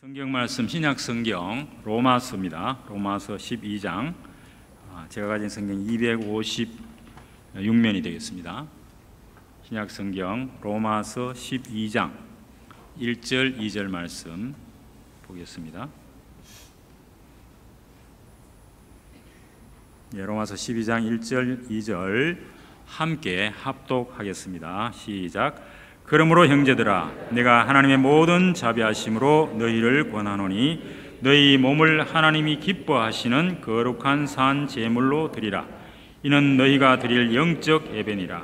성경 말씀 신약 성경 로마서입니다. 로마서 12장 아, 제가 가진 성경 256면이 되겠습니다. 신약 성경 로마서 12장 1절 2절 말씀 보겠습니다. 예, 로마서 12장 1절 2절 함께 합독하겠습니다. 시작. 그러므로 형제들아 내가 하나님의 모든 자비하심으로 너희를 권하노니 너희 몸을 하나님이 기뻐하시는 거룩한 산 제물로 드리라 이는 너희가 드릴 영적 예배니라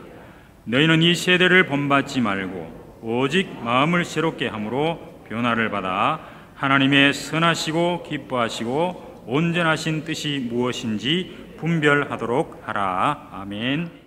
너희는 이 세대를 본받지 말고 오직 마음을 새롭게 함으로 변화를 받아 하나님의 선하시고 기뻐하시고 온전하신 뜻이 무엇인지 분별하도록 하라 아멘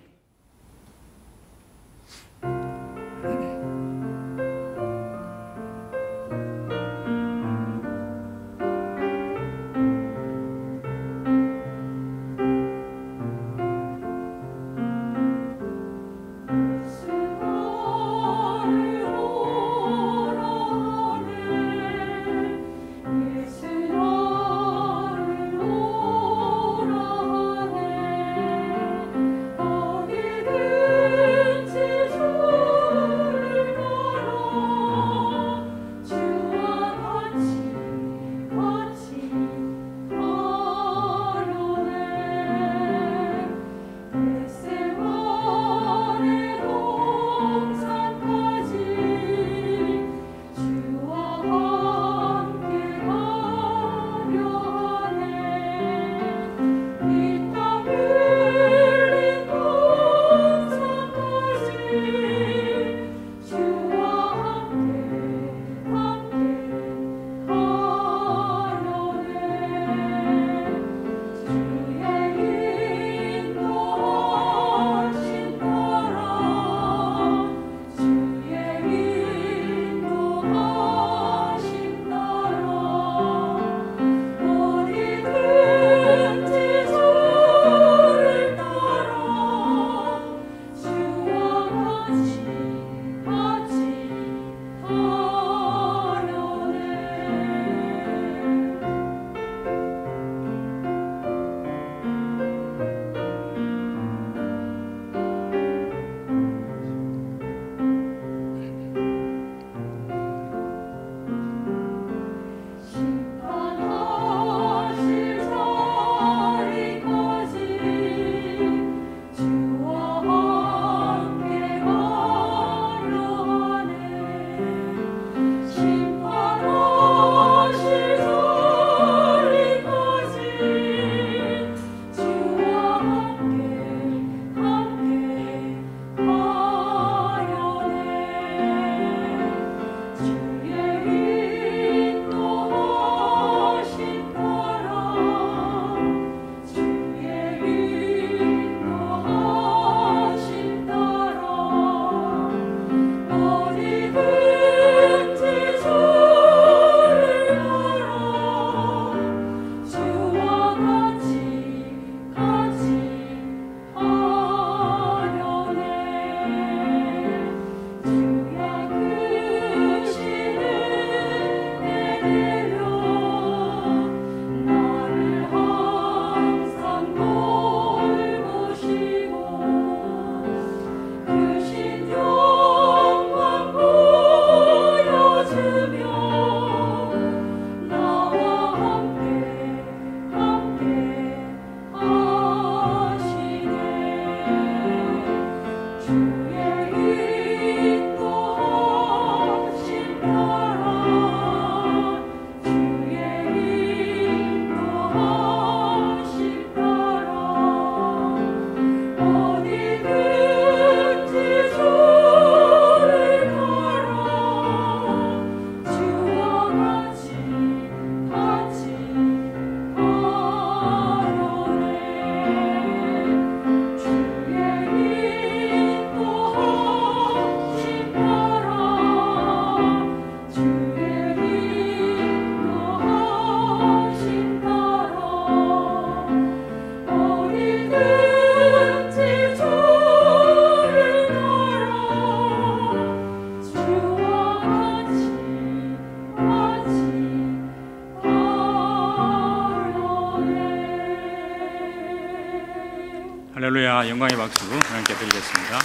영광의 박수 하나님께 드리겠습니다.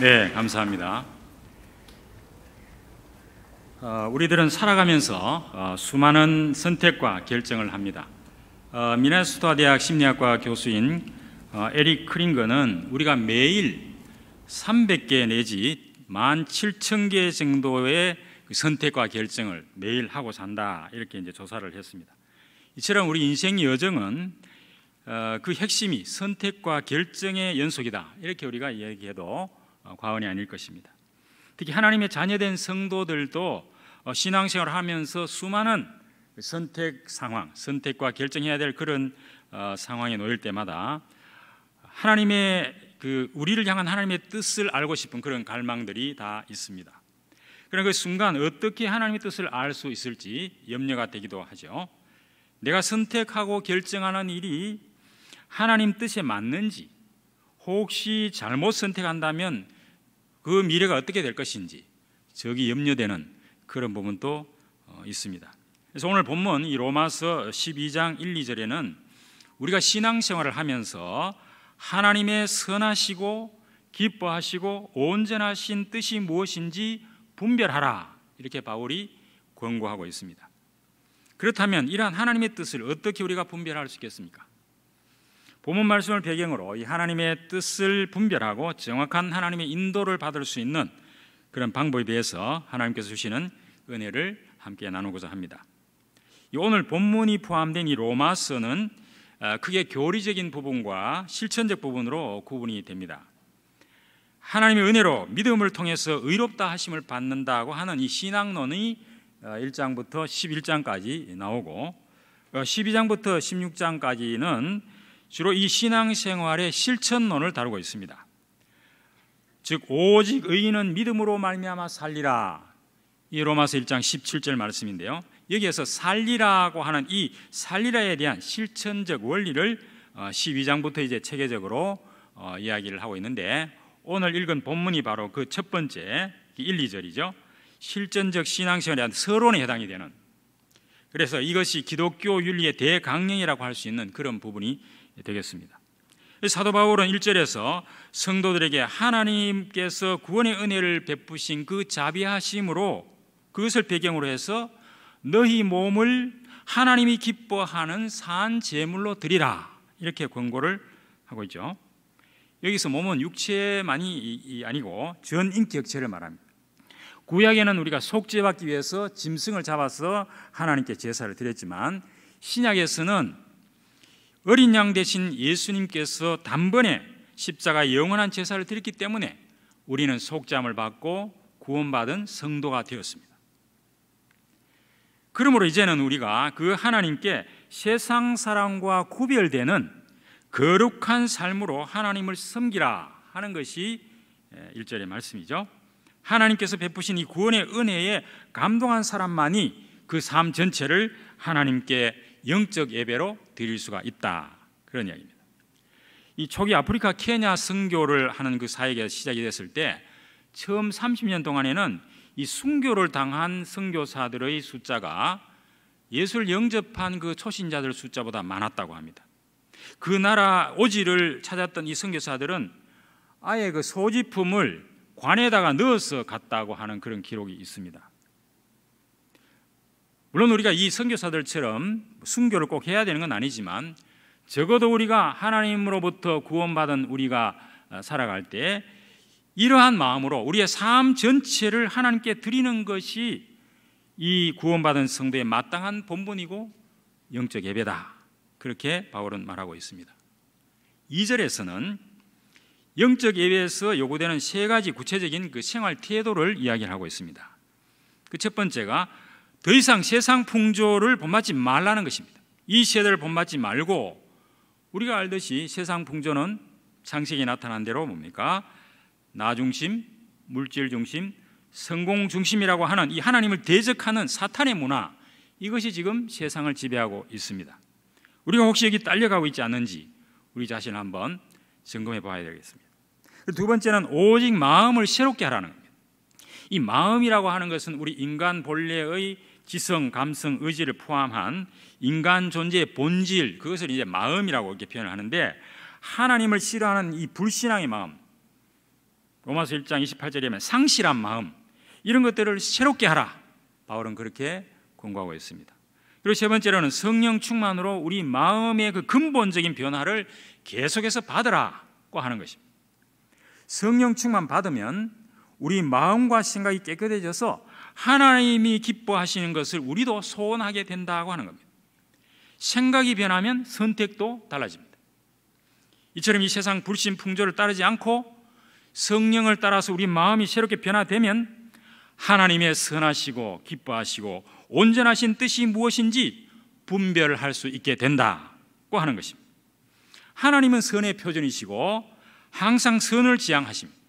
네, 감사합니다. 어, 우리들은 살아가면서 어, 수많은 선택과 결정을 합니다. 어, 미네소타 대학 심리학과 교수인 어, 에릭 크링거는 우리가 매일 300개 내지 17,000개 정도의 그 선택과 결정을 매일 하고 산다 이렇게 이제 조사를 했습니다. 이처럼 우리 인생 여정은 어, 그 핵심이 선택과 결정의 연속이다. 이렇게 우리가 얘기해도 어, 과언이 아닐 것입니다. 특히 하나님의 자녀된 성도들도 어, 신앙생활을 하면서 수많은 그 선택 상황, 선택과 결정해야 될 그런 상황에 놓일 때마다 하나님의 그 우리를 향한 하나님의 뜻을 알고 싶은 그런 갈망들이 다 있습니다. 그런 그 순간 어떻게 하나님의 뜻을 알 수 있을지 염려가 되기도 하죠. 내가 선택하고 결정하는 일이 하나님 뜻에 맞는지 혹시 잘못 선택한다면 그 미래가 어떻게 될 것인지 저기 염려되는 그런 부분도 어, 있습니다. 그래서 오늘 본문 이 로마서 12장 1, 2절에는 우리가 신앙생활을 하면서 하나님의 선하시고 기뻐하시고 온전하신 뜻이 무엇인지 분별하라 이렇게 바울이 권고하고 있습니다. 그렇다면 이러한 하나님의 뜻을 어떻게 우리가 분별할 수 있겠습니까? 본문 말씀을 배경으로 이 하나님의 뜻을 분별하고 정확한 하나님의 인도를 받을 수 있는 그런 방법에 대해서 하나님께서 주시는 은혜를 함께 나누고자 합니다. 오늘 본문이 포함된 이 로마서는 아, 크게 교리적인 부분과 실천적 부분으로 구분이 됩니다. 하나님의 은혜로 믿음을 통해서 의롭다 하심을 받는다고 하는 이 신앙론이 1장부터 아, 11장까지 나오고 12장부터 어, 16장까지는 주로 이 신앙생활의 실천론을 다루고 있습니다. 즉 오직 의인은 믿음으로 말미암아 살리라. 이 로마서 1장 17절 말씀인데요. 여기에서 살리라고 하는 이 살리라에 대한 실천적 원리를 12장부터 어, 이제 체계적으로 어, 이야기를 하고 있는데 오늘 읽은 본문이 바로 그 첫 번째 1, 2절이죠. 실전적 신앙생활에 대한 서론에 해당이 되는 그래서 이것이 기독교 윤리의 대강령이라고 할 수 있는 그런 부분이 되겠습니다. 사도 바울은 1절에서 성도들에게 하나님께서 구원의 은혜를 베푸신 그 자비하심으로 그것을 배경으로 해서 너희 몸을 하나님이 기뻐하는 산 제물로 드리라 이렇게 권고를 하고 있죠. 여기서 몸은 육체만이 아니고 전 인격체를 말합니다. 구약에는 우리가 속죄받기 위해서 짐승을 잡아서 하나님께 제사를 드렸지만 신약에서는 어린 양 대신 예수님께서 단번에 십자가 영원한 제사를 드렸기 때문에 우리는 속잠을 받고 구원받은 성도가 되었습니다. 그러므로 이제는 우리가 그 하나님께 세상 사람과 구별되는 거룩한 삶으로 하나님을 섬기라 하는 것이 1절의 예, 말씀이죠. 하나님께서 베푸신 이 구원의 은혜에 감동한 사람만이 그 삶 전체를 하나님께 영적 예배로 드릴 수가 있다 그런 이야기입니다. 이 초기 아프리카 케냐 선교를 하는 그 사역이 시작이 됐을 때 처음 30년 동안에는 이 순교를 당한 선교사들의 숫자가 예수를 영접한 그 초신자들 숫자보다 많았다고 합니다. 그 나라 오지를 찾았던 이 선교사들은 아예 그 소지품을 관에다가 넣어서 갔다고 하는 그런 기록이 있습니다. 물론 우리가 이 선교사들처럼 순교를 꼭 해야 되는 건 아니지만 적어도 우리가 하나님으로부터 구원받은 우리가 어, 살아갈 때 이러한 마음으로 우리의 삶 전체를 하나님께 드리는 것이 이 구원받은 성도의 마땅한 본분이고 영적 예배다. 그렇게 바울은 말하고 있습니다. 2절에서는 영적 예배에서 요구되는 세 가지 구체적인 그 생활 태도를 이야기하고 있습니다. 그 첫 번째가 더 이상 세상 풍조를 본받지 말라는 것입니다. 이 세대를 본받지 말고 우리가 알듯이 세상 풍조는 창세기 나타난 대로 뭡니까? 나 중심, 물질 중심, 성공 중심이라고 하는 이 하나님을 대적하는 사탄의 문화 이것이 지금 세상을 지배하고 있습니다. 우리가 혹시 여기 딸려가고 있지 않는지 우리 자신을 한번 점검해 봐야 되겠습니다. 두 번째는 오직 마음을 새롭게 하라는 겁니다. 이 마음이라고 하는 것은 우리 인간 본래의 지성, 감성, 의지를 포함한 인간 존재의 본질 그것을 이제 마음이라고 이렇게 표현을 하는데 하나님을 싫어하는 이 불신앙의 마음 로마서 1장 28절에 보면 상실한 마음 이런 것들을 새롭게 하라 바울은 그렇게 권고하고 있습니다. 그리고 세 번째로는 성령 충만으로 우리 마음의 그 근본적인 변화를 계속해서 받으라고 하는 것입니다. 성령 충만 받으면 우리 마음과 생각이 깨끗해져서 하나님이 기뻐하시는 것을 우리도 소원하게 된다고 하는 겁니다. 생각이 변하면 선택도 달라집니다. 이처럼 이 세상 불신 풍조를 따르지 않고 성령을 따라서 우리 마음이 새롭게 변화되면 하나님의 선하시고 기뻐하시고 온전하신 뜻이 무엇인지 분별할 수 있게 된다고 하는 것입니다. 하나님은 선의 표준이시고 항상 선을 지향하십니다.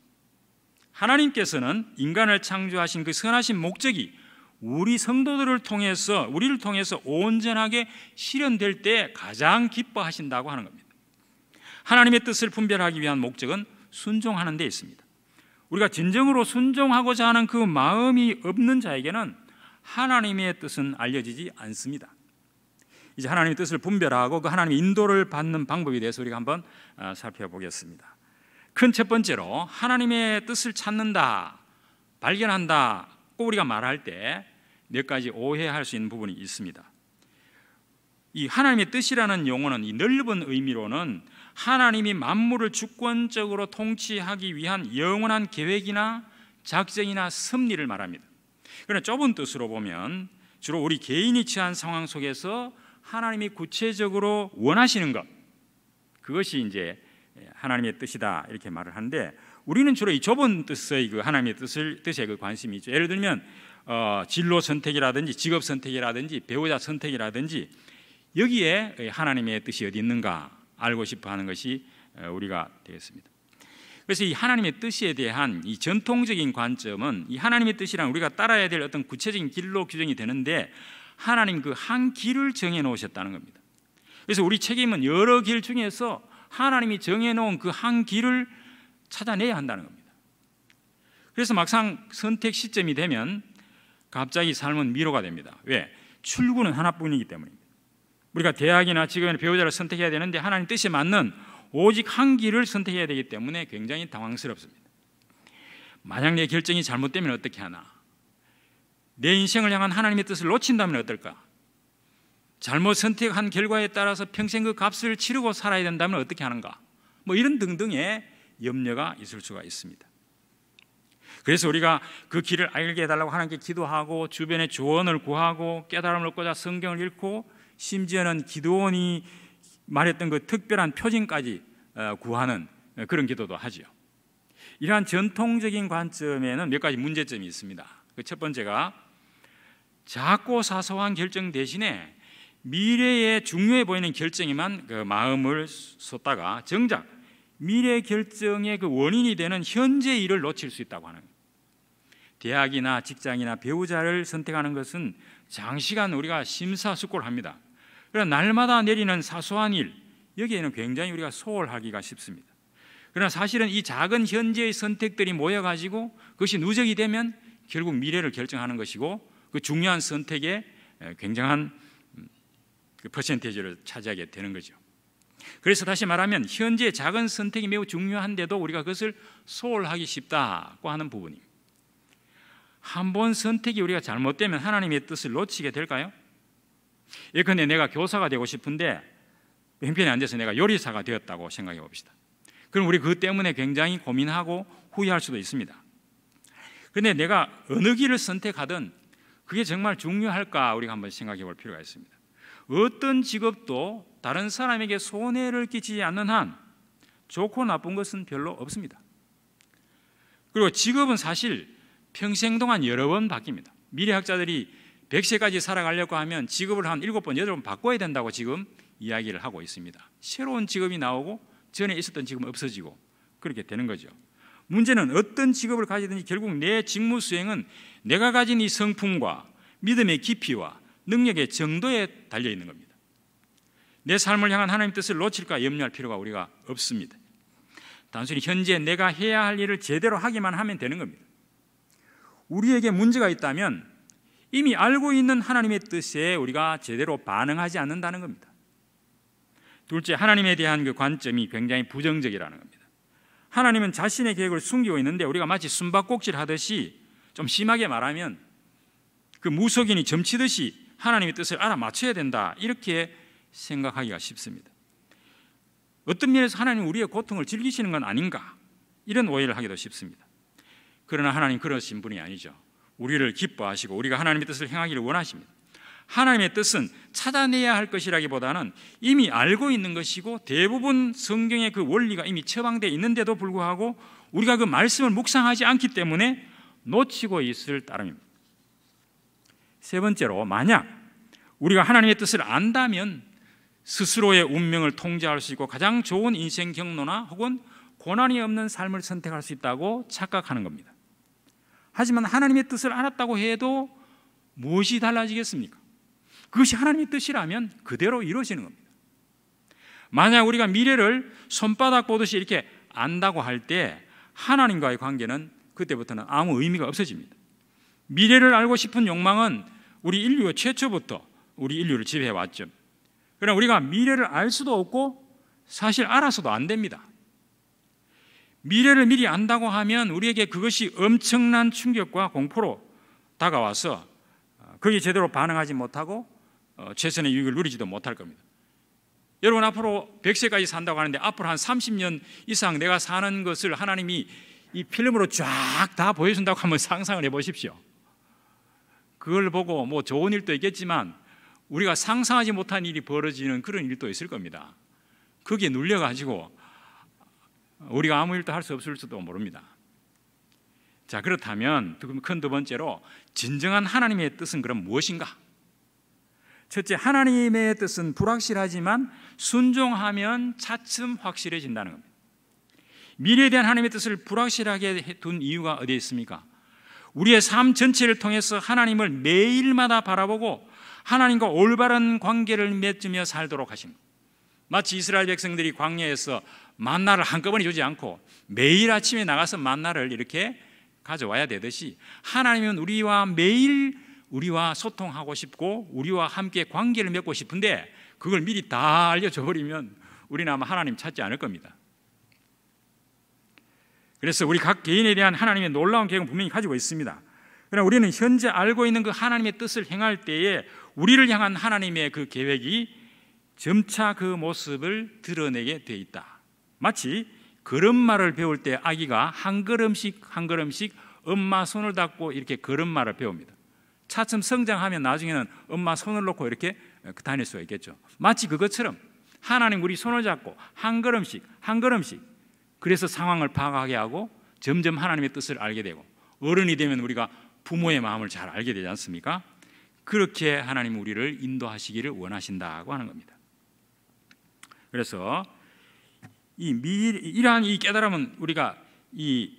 하나님께서는 인간을 창조하신 그 선하신 목적이 우리 성도들을 통해서 우리를 통해서 온전하게 실현될 때 가장 기뻐하신다고 하는 겁니다. 하나님의 뜻을 분별하기 위한 목적은 순종하는 데 있습니다. 우리가 진정으로 순종하고자 하는 그 마음이 없는 자에게는 하나님의 뜻은 알려지지 않습니다. 이제 하나님의 뜻을 분별하고 그 하나님의 인도를 받는 방법에 대해서 우리가 한번 아, 살펴보겠습니다. 큰첫 번째로 하나님의 뜻을 찾는다, 발견한다, 우리가 말할 때 몇 가지 오해할 수 있는 부분이 있습니다. 이 하나님의 뜻이라는 용어는 이 넓은 의미로는 하나님이 만물을 주권적으로 통치하기 위한 영원한 계획이나 작정이나 섭리를 말합니다. 그러나 좁은 뜻으로 보면 주로 우리 개인이 처한 상황 속에서 하나님이 구체적으로 원하시는 것 그것이 이제 예, 하나님의 뜻이다 이렇게 말을 하는데 우리는 주로 이 좁은 뜻의 그 하나님의 뜻을 뜻에 그 관심이 죠 예를 들면 어, 진로 선택이라든지 직업 선택이라든지 배우자 선택이라든지 여기에 하나님의 뜻이 어디 있는가 알고 싶어하는 것이 어, 우리가 되겠습니다. 그래서 이 하나님의 뜻에 대한 이 전통적인 관점은 이 하나님의 뜻이란 우리가 따라야 될 어떤 구체적인 길로 규정이 되는데 하나님 그 한 길을 정해 놓으셨다는 겁니다. 그래서 우리 책임은 여러 길 중에서 하나님이 정해놓은 그 한 길을 찾아내야 한다는 겁니다. 그래서 막상 선택 시점이 되면 갑자기 삶은 미로가 됩니다. 왜? 출구는 하나뿐이기 때문입니다. 우리가 대학이나 직업이 배우자를 선택해야 되는데 하나님 뜻에 맞는 오직 한 길을 선택해야 되기 때문에 굉장히 당황스럽습니다. 만약 내 결정이 잘못되면 어떻게 하나? 내 인생을 향한 하나님의 뜻을 놓친다면 어떨까? 잘못 선택한 결과에 따라서 평생 그 값을 치르고 살아야 된다면 어떻게 하는가? 뭐 이런 등등의 염려가 있을 수가 있습니다. 그래서 우리가 그 길을 알게 해달라고 하나님께 기도하고 주변에 조언을 구하고 깨달음을 얻고자 성경을 읽고 심지어는 기도원이 말했던 그 특별한 표징까지 어, 구하는 그런 기도도 하지요. 이러한 전통적인 관점에는 몇 가지 문제점이 있습니다. 그 첫 번째가 작고 사소한 결정 대신에 미래에 중요해 보이는 결정에만 그 마음을 쏟다가 정작 미래 결정의 그 원인이 되는 현재 일을 놓칠 수 있다고 하는 거요 대학이나 직장이나 배우자를 선택하는 것은 장시간 우리가 심사숙고를 합니다. 그러나 날마다 내리는 사소한 일 여기에는 굉장히 우리가 소홀하기가 쉽습니다. 그러나 사실은 이 작은 현재의 선택들이 모여 가지고 그것이 누적이 되면 결국 미래를 결정하는 것이고 그 중요한 선택에 굉장한 그 퍼센테이지를 차지하게 되는 거죠. 그래서 다시 말하면 현재 작은 선택이 매우 중요한데도 우리가 그것을 소홀하기 쉽다고 하는 부분입니다. 한 번 선택이 우리가 잘못되면 하나님의 뜻을 놓치게 될까요? 예컨대 내가 교사가 되고 싶은데 형편에앉아서 내가 요리사가 되었다고 생각해 봅시다. 그럼 우리 그 때문에 굉장히 고민하고 후회할 수도 있습니다. 그런데 내가 어느 길을 선택하든 그게 정말 중요할까 우리가 한번 생각해 볼 필요가 있습니다. 어떤 직업도 다른 사람에게 손해를 끼치지 않는 한 좋고 나쁜 것은 별로 없습니다. 그리고 직업은 사실 평생 동안 여러 번 바뀝니다. 미래학자들이 100세까지 살아가려고 하면 직업을 한 7번, 8번 바꿔야 된다고 지금 이야기를 하고 있습니다. 새로운 직업이 나오고 전에 있었던 직업은 없어지고 그렇게 되는 거죠. 문제는 어떤 직업을 가지든지 결국 내 직무 수행은 내가 가진 이 성품과 믿음의 깊이와 능력의 정도에 달려 있는 겁니다. 내 삶을 향한 하나님 뜻을 놓칠까 염려할 필요가 우리가 없습니다. 단순히 현재 내가 해야 할 일을 제대로 하기만 하면 되는 겁니다. 우리에게 문제가 있다면 이미 알고 있는 하나님의 뜻에 우리가 제대로 반응하지 않는다는 겁니다. 둘째, 하나님에 대한 그 관점이 굉장히 부정적이라는 겁니다. 하나님은 자신의 계획을 숨기고 있는데 우리가 마치 숨바꼭질 하듯이 좀 심하게 말하면 그 무속인이 점치듯이 하나님의 뜻을 알아맞춰야 된다 이렇게 생각하기가 쉽습니다. 어떤 면에서 하나님 우리의 고통을 즐기시는 건 아닌가 이런 오해를 하기도 쉽습니다. 그러나 하나님 그러신 분이 아니죠. 우리를 기뻐하시고 우리가 하나님의 뜻을 행하기를 원하십니다. 하나님의 뜻은 찾아내야 할 것이라기보다는 이미 알고 있는 것이고 대부분 성경의 그 원리가 이미 처방되어 있는데도 불구하고 우리가 그 말씀을 묵상하지 않기 때문에 놓치고 있을 따름입니다. 세 번째로 만약 우리가 하나님의 뜻을 안다면 스스로의 운명을 통제할 수 있고 가장 좋은 인생 경로나 혹은 고난이 없는 삶을 선택할 수 있다고 착각하는 겁니다. 하지만 하나님의 뜻을 알았다고 해도 무엇이 달라지겠습니까? 그것이 하나님의 뜻이라면 그대로 이루어지는 겁니다. 만약 우리가 미래를 손바닥 보듯이 이렇게 안다고 할 때 하나님과의 관계는 그때부터는 아무 의미가 없어집니다. 미래를 알고 싶은 욕망은 우리 인류 최초부터 우리 인류를 지배해 왔죠. 그러나 우리가 미래를 알 수도 없고 사실 알아서도 안 됩니다. 미래를 미리 안다고 하면 우리에게 그것이 엄청난 충격과 공포로 다가와서 거기 어, 제대로 반응하지 못하고 어, 최선의 유익을 누리지도 못할 겁니다. 여러분 앞으로 100세까지 산다고 하는데 앞으로 한 30년 이상 내가 사는 것을 하나님이 이 필름으로 쫙 다 보여준다고 한번 상상을 해보십시오. 그걸 보고 뭐 좋은 일도 있겠지만 우리가 상상하지 못한 일이 벌어지는 그런 일도 있을 겁니다. 거기에 눌려가지고 우리가 아무 일도 할 수 없을지도 모릅니다. 자 그렇다면 큰두 번째로 진정한 하나님의 뜻은 그럼 무엇인가? 첫째 하나님의 뜻은 불확실하지만 순종하면 차츰 확실해진다는 겁니다. 미래에 대한 하나님의 뜻을 불확실하게 둔 이유가 어디에 있습니까? 우리의 삶 전체를 통해서 하나님을 매일마다 바라보고 하나님과 올바른 관계를 맺으며 살도록 하십 마치 이스라엘 백성들이 광야에서 만나를 한꺼번에 주지 않고 매일 아침에 나가서 만나를 이렇게 가져와야 되듯이 하나님은 우리와 매일 우리와 소통하고 싶고 우리와 함께 관계를 맺고 싶은데 그걸 미리 다 알려줘 버리면 우리는 아마 하나님 찾지 않을 겁니다. 그래서 우리 각 개인에 대한 하나님의 놀라운 계획은 분명히 가지고 있습니다. 그러나 우리는 현재 알고 있는 그 하나님의 뜻을 행할 때에 우리를 향한 하나님의 그 계획이 점차 그 모습을 드러내게 돼 있다. 마치 걸음마를 배울 때 아기가 한 걸음씩 한 걸음씩 엄마 손을 잡고 이렇게 걸음마를 배웁니다. 차츰 성장하면 나중에는 엄마 손을 놓고 이렇게 그 다닐 수가 있겠죠. 마치 그것처럼 하나님 우리 손을 잡고 한 걸음씩 한 걸음씩 그래서 상황을 파악하게 하고 점점 하나님의 뜻을 알게 되고 어른이 되면 우리가 부모의 마음을 잘 알게 되지 않습니까? 그렇게 하나님 우리를 인도하시기를 원하신다고 하는 겁니다. 그래서 이 미, 이러한 이 깨달음은 우리가 이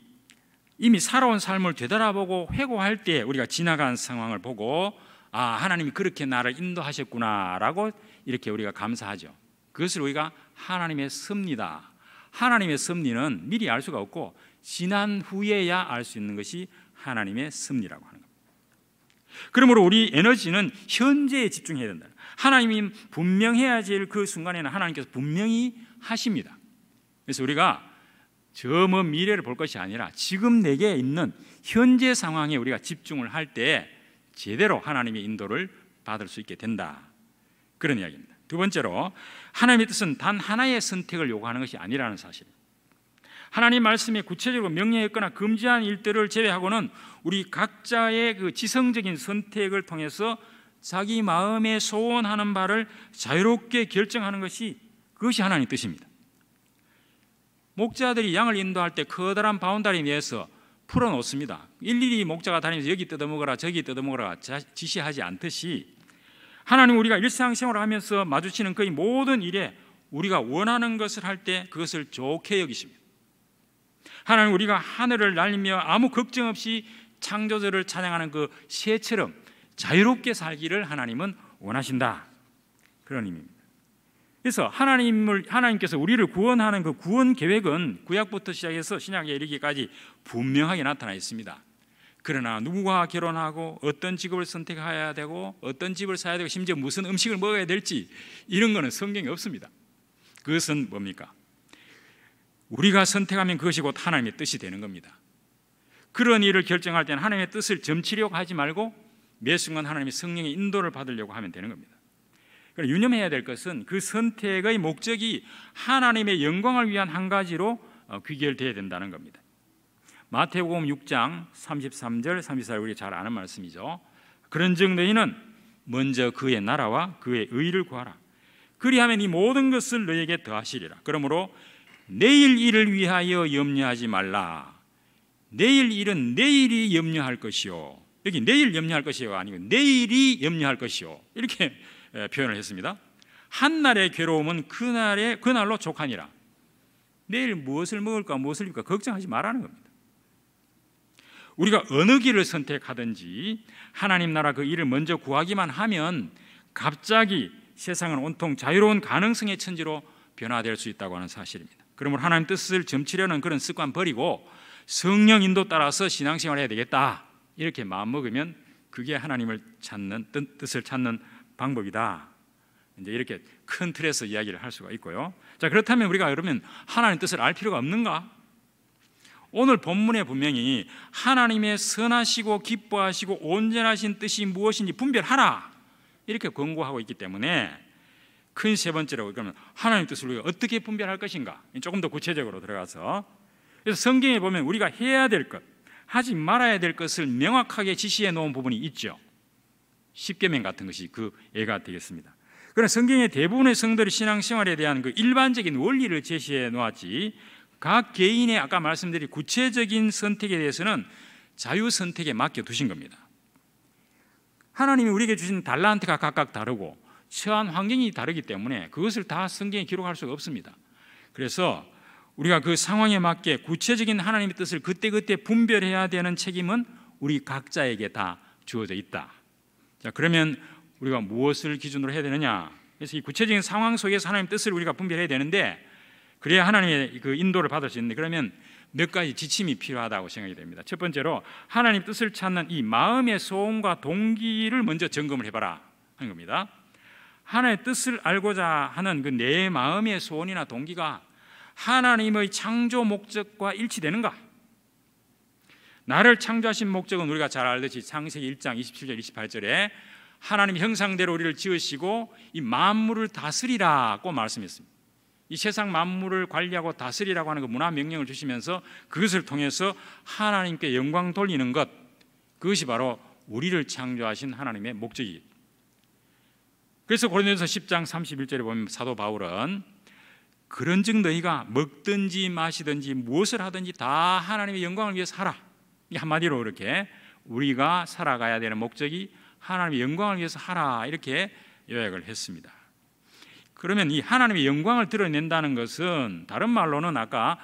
이미 살아온 삶을 되돌아보고 회고할 때 우리가 지나간 상황을 보고 아 하나님이 그렇게 나를 인도하셨구나라고 이렇게 우리가 감사하죠. 그것을 우리가 하나님의 섭니다 하나님의 섭리는 미리 알 수가 없고 지난 후에야 알 수 있는 것이 하나님의 섭리라고 하는 겁니다. 그러므로 우리 에너지는 현재에 집중해야 된다. 하나님이 분명해야지 그 순간에는 하나님께서 분명히 하십니다. 그래서 우리가 저먼 미래를 볼 것이 아니라 지금 내게 있는 현재 상황에 우리가 집중을 할 때 제대로 하나님의 인도를 받을 수 있게 된다. 그런 이야기입니다. 두 번째로 하나님의 뜻은 단 하나의 선택을 요구하는 것이 아니라는 사실. 하나님 말씀에 구체적으로 명령했거나 금지한 일들을 제외하고는 우리 각자의 그 지성적인 선택을 통해서 자기 마음에 소원하는 바를 자유롭게 결정하는 것이 그것이 하나님 뜻입니다. 목자들이 양을 인도할 때 커다란 바운다리에 서 풀어놓습니다. 일일이 목자가 다니면서 여기 뜯어먹어라 저기 뜯어먹어라 지시하지 않듯이 하나님 우리가 일상생활을 하면서 마주치는 거의 모든 일에 우리가 원하는 것을 할 때 그것을 좋게 여기십니다. 하나님 우리가 하늘을 날리며 아무 걱정 없이 창조자를 찬양하는 그 새처럼 자유롭게 살기를 하나님은 원하신다. 그런 의미입니다. 그래서 하나님을 하나님께서 우리를 구원하는 그 구원 계획은 구약부터 시작해서 신약에 이르기까지 분명하게 나타나 있습니다. 그러나 누구와 결혼하고 어떤 직업을 선택해야 되고 어떤 집을 사야 되고 심지어 무슨 음식을 먹어야 될지 이런 거는 성경에 없습니다. 그것은 뭡니까? 우리가 선택하면 그것이 곧 하나님의 뜻이 되는 겁니다. 그런 일을 결정할 때는 하나님의 뜻을 점치려고 하지 말고 매 순간 하나님의 성령의 인도를 받으려고 하면 되는 겁니다. 그럼 유념해야 될 것은 그 선택의 목적이 하나님의 영광을 위한 한 가지로 어, 귀결돼야 된다는 겁니다. 마태복음 6장 33절 34절 우리 잘 아는 말씀이죠. 그런즉 너희는 먼저 그의 나라와 그의 의를 구하라. 그리하면 이 모든 것을 너희에게 더하시리라. 그러므로 내일 일을 위하여 염려하지 말라. 내일 일은 내일이 염려할 것이요. 여기 내일 염려할 것이요 아니고 내일이 염려할 것이요. 이렇게 표현을 했습니다. 한 날의 괴로움은 그날의 그날로 족하니라. 내일 무엇을 먹을까 무엇을 입까 걱정하지 말라는 겁니다. 우리가 어느 길을 선택하든지 하나님 나라 그 일을 먼저 구하기만 하면 갑자기 세상은 온통 자유로운 가능성의 천지로 변화될 수 있다고 하는 사실입니다. 그러므로 하나님 뜻을 점치려는 그런 습관 버리고 성령 인도 따라서 신앙생활 해야 되겠다. 이렇게 마음먹으면 그게 하나님을 찾는 뜻을 찾는 방법이다. 이제 이렇게 큰 틀에서 이야기를 할 수가 있고요. 자, 그렇다면 우리가 그러면 하나님 뜻을 알 필요가 없는가? 오늘 본문에 분명히 하나님의 선하시고 기뻐하시고 온전하신 뜻이 무엇인지 분별하라 이렇게 권고하고 있기 때문에 큰 세 번째라고 그러면 하나님 뜻을 우리가 어떻게 분별할 것인가 조금 더 구체적으로 들어가서 그래서 성경에 보면 우리가 해야 될 것, 하지 말아야 될 것을 명확하게 지시해 놓은 부분이 있죠. 십계명 같은 것이 그 예가 되겠습니다. 그러나 성경의 대부분의 성들이 신앙생활에 대한 그 일반적인 원리를 제시해 놓았지 각 개인의 아까 말씀드린 구체적인 선택에 대해서는 자유 선택에 맡겨 두신 겁니다. 하나님이 우리에게 주신 달란트가 각각 다르고 처한 환경이 다르기 때문에 그것을 다 성경에 기록할 수가 없습니다. 그래서 우리가 그 상황에 맞게 구체적인 하나님의 뜻을 그때그때 분별해야 되는 책임은 우리 각자에게 다 주어져 있다. 자, 그러면 우리가 무엇을 기준으로 해야 되느냐? 그래서 이 구체적인 상황 속에서 하나님의 뜻을 우리가 분별해야 되는데 그래야 하나님의 그 인도를 받을 수 있는데 그러면 몇 가지 지침이 필요하다고 생각이 됩니다. 첫 번째로 하나님 뜻을 찾는 이 마음의 소원과 동기를 먼저 점검을 해봐라 하는 겁니다. 하나의 뜻을 알고자 하는 그 내 마음의 소원이나 동기가 하나님의 창조 목적과 일치되는가? 나를 창조하신 목적은 우리가 잘 알듯이 창세기 1장 27절 28절에 하나님 형상대로 우리를 지으시고 이 만물을 다스리라고 말씀했습니다. 이 세상 만물을 관리하고 다스리라고 하는 그 문화 명령을 주시면서 그것을 통해서 하나님께 영광 돌리는 것 그것이 바로 우리를 창조하신 하나님의 목적이. 그래서 고린도서 10장 31절에 보면 사도 바울은 그런즉 너희가 먹든지 마시든지 무엇을 하든지 다 하나님의 영광을 위해서 하라. 이 한마디로 이렇게 우리가 살아가야 되는 목적이 하나님의 영광을 위해서 하라 이렇게 요약을 했습니다. 그러면 이 하나님의 영광을 드러낸다는 것은 다른 말로는 아까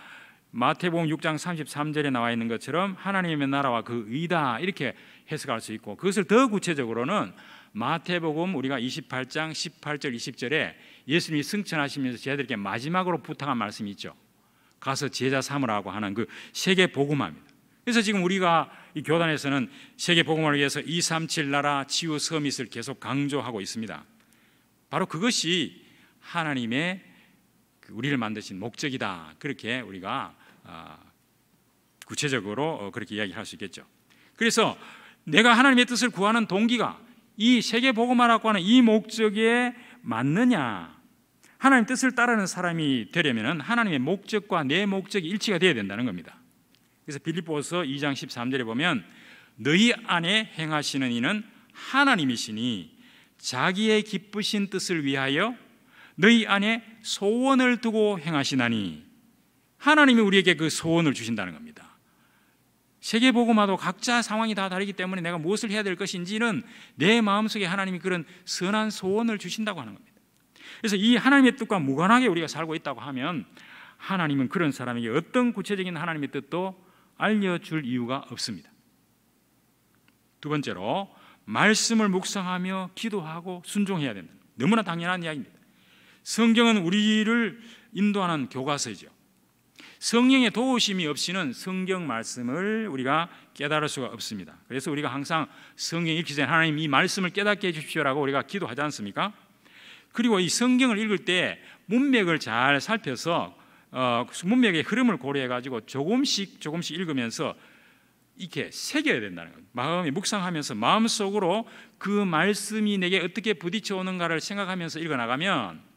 마태복음 6장 33절에 나와 있는 것처럼 하나님의 나라와 그 의다 이렇게 해석할 수 있고 그것을 더 구체적으로는 마태복음 우리가 28장 18절 20절에 예수님이 승천하시면서 제자들에게 마지막으로 부탁한 말씀이 있죠. 가서 제자 삼으라고 하는 그 세계 복음화입니다. 그래서 지금 우리가 이 교단에서는 세계 복음화를 위해서 237 나라 치유 서밋을 계속 강조하고 있습니다. 바로 그것이 하나님의 그 우리를 만드신 목적이다. 그렇게 우리가 아, 구체적으로 어, 그렇게 이야기할 수 있겠죠. 그래서 내가 하나님의 뜻을 구하는 동기가 이 세계 복음화라고 하는 이 목적에 맞느냐? 하나님 뜻을 따르는 사람이 되려면 하나님의 목적과 내 목적이 일치가 되어야 된다는 겁니다. 그래서 빌립보서 2장 13절에 보면 너희 안에 행하시는 이는 하나님이시니 자기의 기쁘신 뜻을 위하여 너희 안에 소원을 두고 행하시나니 하나님이 우리에게 그 소원을 주신다는 겁니다. 세계 보고마도 각자 상황이 다 다르기 때문에 내가 무엇을 해야 될 것인지는 내 마음속에 하나님이 그런 선한 소원을 주신다고 하는 겁니다. 그래서 이 하나님의 뜻과 무관하게 우리가 살고 있다고 하면 하나님은 그런 사람에게 어떤 구체적인 하나님의 뜻도 알려줄 이유가 없습니다. 두 번째로 말씀을 묵상하며 기도하고 순종해야 된다. 너무나 당연한 이야기입니다. 성경은 우리를 인도하는 교과서이죠. 성령의 도우심이 없이는 성경 말씀을 우리가 깨달을 수가 없습니다. 그래서 우리가 항상 성경 읽기 전 하나님 이 말씀을 깨닫게 해주십시오라고 우리가 기도하지 않습니까? 그리고 이 성경을 읽을 때 문맥을 잘 살펴서 어, 문맥의 흐름을 고려해 가지고 조금씩 조금씩 읽으면서 이렇게 새겨야 된다는 거예요. 마음에 묵상하면서 마음속으로 그 말씀이 내게 어떻게 부딪혀 오는가를 생각하면서 읽어 나가면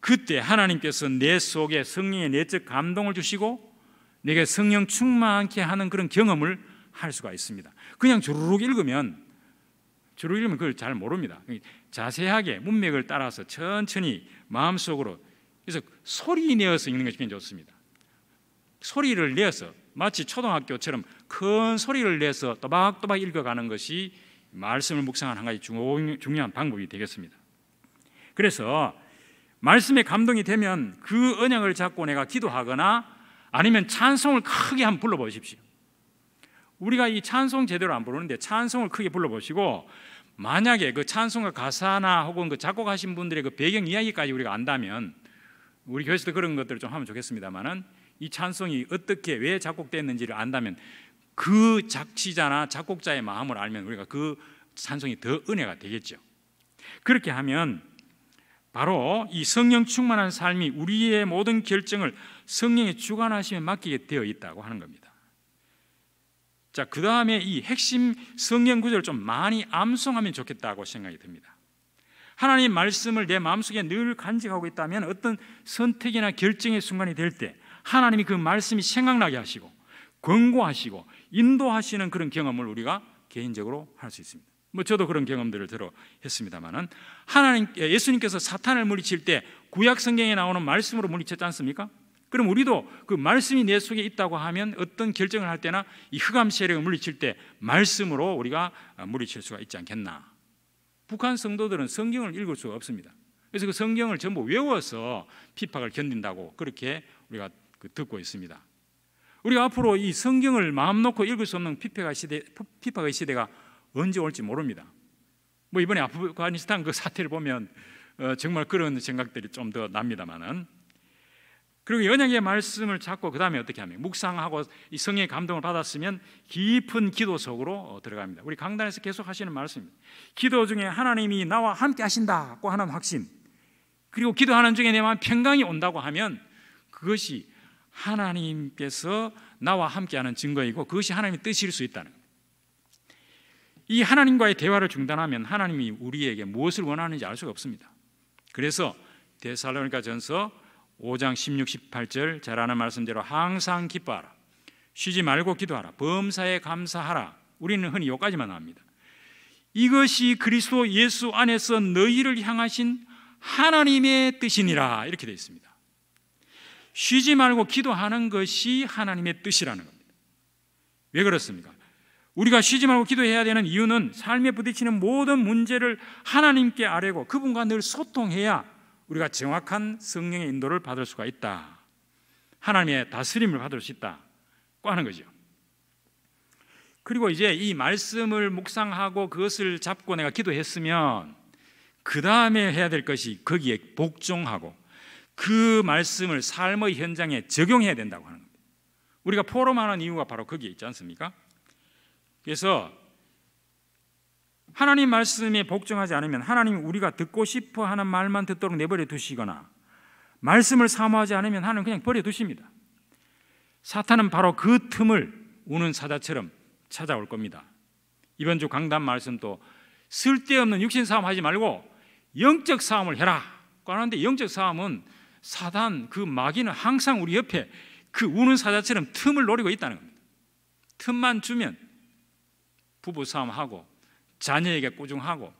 그때 하나님께서 내 속에 성령의 내적 감동을 주시고 내게 성령 충만케 하는 그런 경험을 할 수가 있습니다. 그냥 주르륵 읽으면 주르륵 읽으면 그걸 잘 모릅니다. 자세하게 문맥을 따라서 천천히 마음속으로 그래서 소리 내어서 읽는 것이 굉장히 좋습니다. 소리를 내서 마치 초등학교처럼 큰 소리를 내서 또박또박 읽어가는 것이 말씀을 묵상하는 한 가지 중요한 방법이 되겠습니다. 그래서 말씀에 감동이 되면 그 언약을 잡고 내가 기도하거나 아니면 찬송을 크게 한번 불러보십시오. 우리가 이 찬송 제대로 안 부르는데 찬송을 크게 불러보시고 만약에 그 찬송가 가사나 혹은 그 작곡하신 분들의 그 배경 이야기까지 우리가 안다면 우리 교회에서도 그런 것들을 좀 하면 좋겠습니다만은 이 찬송이 어떻게 왜 작곡됐는지를 안다면 그 작시자나 작곡자의 마음을 알면 우리가 그 찬송이 더 은혜가 되겠죠. 그렇게 하면 바로 이 성령 충만한 삶이 우리의 모든 결정을 성령의 주관하심에 맡기게 되어 있다고 하는 겁니다. 자, 그 다음에 이 핵심 성령 구절을 좀 많이 암송하면 좋겠다고 생각이 듭니다. 하나님 말씀을 내 마음속에 늘 간직하고 있다면 어떤 선택이나 결정의 순간이 될 때 하나님이 그 말씀이 생각나게 하시고 권고하시고 인도하시는 그런 경험을 우리가 개인적으로 할 수 있습니다. 뭐 저도 그런 경험들을 들어 했습니다만은 하나님 예수님께서 사탄을 물리칠 때 구약 성경에 나오는 말씀으로 물리쳤지 않습니까? 그럼 우리도 그 말씀이 내 속에 있다고 하면 어떤 결정을 할 때나 이 흑암 세력을 물리칠 때 말씀으로 우리가 아, 물리칠 수가 있지 않겠나? 북한 성도들은 성경을 읽을 수가 없습니다. 그래서 그 성경을 전부 외워서 핍박을 견딘다고 그렇게 우리가 그 듣고 있습니다. 우리가 앞으로 이 성경을 마음 놓고 읽을 수 없는 핍박의 시대, 핍박의 시대가 언제 올지 모릅니다. 뭐 이번에 아프가니스탄 그 사태를 보면 어, 정말 그런 생각들이 좀 더 납니다만은 그리고 연약의 말씀을 찾고 그 다음에 어떻게 하면 묵상하고 이 성의 감동을 받았으면 깊은 기도 속으로 어, 들어갑니다. 우리 강단에서 계속 하시는 말씀입니다. 기도 중에 하나님이 나와 함께 하신다고 하는 확신 그리고 기도하는 중에 내 마음 평강이 온다고 하면 그것이 하나님께서 나와 함께하는 증거이고 그것이 하나님의 뜻일 수 있다는 이 하나님과의 대화를 중단하면 하나님이 우리에게 무엇을 원하는지 알 수가 없습니다. 그래서 데살로니가 전서 5장 16, 18절 잘 아는 말씀대로 항상 기뻐하라. 쉬지 말고 기도하라. 범사에 감사하라. 우리는 흔히 여기까지만 합니다. 이것이 그리스도 예수 안에서 너희를 향하신 하나님의 뜻이니라. 이렇게 되어 있습니다. 쉬지 말고 기도하는 것이 하나님의 뜻이라는 겁니다. 왜 그렇습니까? 우리가 쉬지 말고 기도해야 되는 이유는 삶에 부딪히는 모든 문제를 하나님께 아뢰고 그분과 늘 소통해야 우리가 정확한 성령의 인도를 받을 수가 있다. 하나님의 다스림을 받을 수 있다. 고 하는 거죠. 그리고 이제 이 말씀을 묵상하고 그것을 잡고 내가 기도했으면 그 다음에 해야 될 것이 거기에 복종하고 그 말씀을 삶의 현장에 적용해야 된다고 하는 겁니다. 우리가 포럼하는 이유가 바로 거기에 있지 않습니까? 그래서 하나님 말씀에 복종하지 않으면 하나님 우리가 듣고 싶어 하는 말만 듣도록 내버려 두시거나 말씀을 사모하지 않으면 하나님 그냥 버려 두십니다. 사탄은 바로 그 틈을 우는 사자처럼 찾아올 겁니다. 이번 주 강단 말씀도 쓸데없는 육신 싸움 하지 말고 영적 싸움을 해라. 그런데 영적 싸움은 사단 그 마귀는 항상 우리 옆에 그 우는 사자처럼 틈을 노리고 있다는 겁니다. 틈만 주면 부부 싸움하고 자녀에게 꾸중하고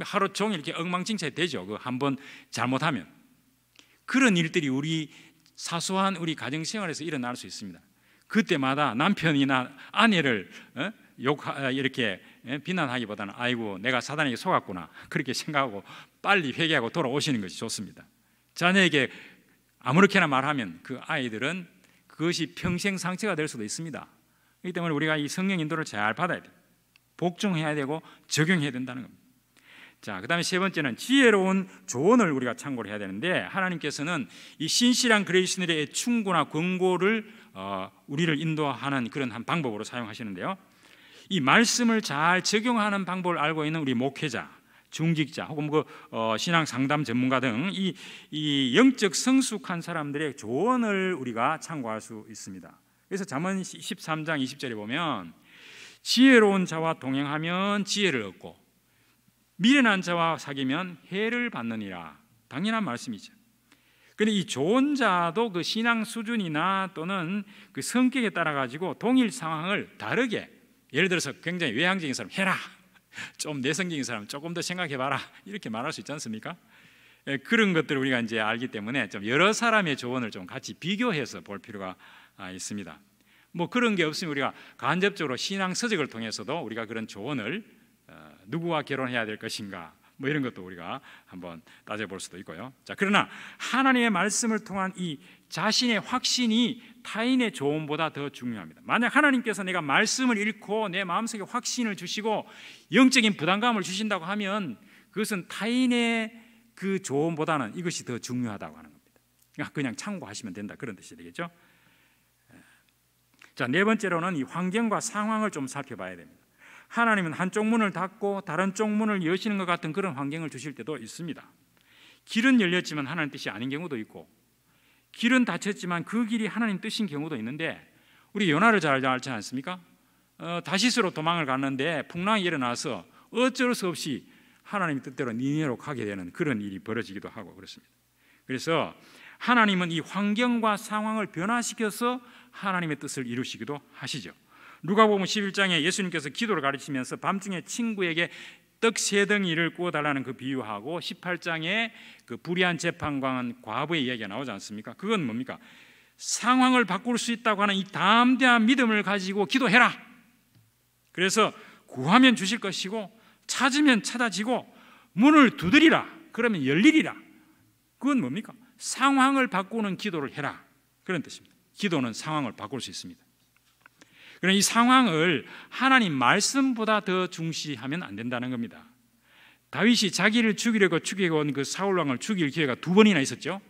하루 종일 이렇게 엉망진창이 되죠. 그한번 잘못하면 그런 일들이 우리 사소한 우리 가정 생활에서 일어날 수 있습니다. 그때마다 남편이나 아내를 어? 욕 아, 이렇게 어, 비난하기보다는 아이고 내가 사단에게 속았구나 그렇게 생각하고 빨리 회개하고 돌아오시는 것이 좋습니다. 자녀에게 아무렇게나 말하면 그 아이들은 그것이 평생 상처가 될 수도 있습니다. 그렇기 때문에 우리가 이 성령 인도를 잘 받아야 돼요. 복종해야 되고 적용해야 된다는 겁니다. 자, 그다음에 세 번째는 지혜로운 조언을 우리가 참고를 해야 되는데 하나님께서는 이 신실한 그레이스들의 충고나 권고를 어, 우리를 인도하는 그런 한 방법으로 사용하시는데요. 이 말씀을 잘 적용하는 방법을 알고 있는 우리 목회자, 중직자 혹은 뭐 그 어, 신앙 상담 전문가 등이 이 영적 성숙한 사람들의 조언을 우리가 참고할 수 있습니다. 그래서 잠언 13장 20절에 보면 지혜로운 자와 동행하면 지혜를 얻고 미련한 자와 사귀면 해를 받느니라. 당연한 말씀이죠. 근데 이 좋은 자도 그 신앙 수준이나 또는 그 성격에 따라 가지고 동일 상황을 다르게 예를 들어서 굉장히 외향적인 사람 해라. 좀 내성적인 사람 조금 더 생각해 봐라. 이렇게 말할 수 있지 않습니까? 예, 그런 것들을 우리가 이제 알기 때문에 좀 여러 사람의 조언을 좀 같이 비교해서 볼 필요가 아, 있습니다. 뭐 그런 게 없으면 우리가 간접적으로 신앙 서적을 통해서도 우리가 그런 조언을 어, 누구와 결혼해야 될 것인가 뭐 이런 것도 우리가 한번 따져볼 수도 있고요. 자 그러나 하나님의 말씀을 통한 이 자신의 확신이 타인의 조언보다 더 중요합니다. 만약 하나님께서 내가 말씀을 읽고 내 마음속에 확신을 주시고 영적인 부담감을 주신다고 하면 그것은 타인의 그 조언보다는 이것이 더 중요하다고 하는 겁니다. 그러니까 그냥 참고하시면 된다 그런 뜻이 되겠죠. 자, 네 번째로는 이 환경과 상황을 좀 살펴봐야 됩니다. 하나님은 한쪽 문을 닫고 다른 쪽 문을 여시는 것 같은 그런 환경을 주실 때도 있습니다. 길은 열렸지만 하나님 뜻이 아닌 경우도 있고 길은 닫혔지만 그 길이 하나님 뜻인 경우도 있는데 우리 연화를 잘 알지 않습니까? 어, 다시스로 도망을 갔는데 풍랑이 일어나서 어쩔 수 없이 하나님 뜻대로 니네로 가게 되는 그런 일이 벌어지기도 하고 그렇습니다. 그래서 하나님은 이 환경과 상황을 변화시켜서 하나님의 뜻을 이루시기도 하시죠. 누가복음 11장에 예수님께서 기도를 가르치면서 밤중에 친구에게 떡 세 덩이를 구워 달라는 그 비유하고 18장에 그 불의한 재판관 과부의 이야기가 나오지 않습니까? 그건 뭡니까? 상황을 바꿀 수 있다고 하는 이 담대한 믿음을 가지고 기도해라. 그래서 구하면 주실 것이고 찾으면 찾아지고 문을 두드리라. 그러면 열리리라. 그건 뭡니까? 상황을 바꾸는 기도를 해라. 그런 뜻입니다. 기도는 상황을 바꿀 수 있습니다. 그럼 이 상황을 하나님 말씀보다 더 중시하면 안 된다는 겁니다. 다윗이 자기를 죽이려고 죽이고 온그 사울 왕을 죽일 기회가 두 번이나 있었죠.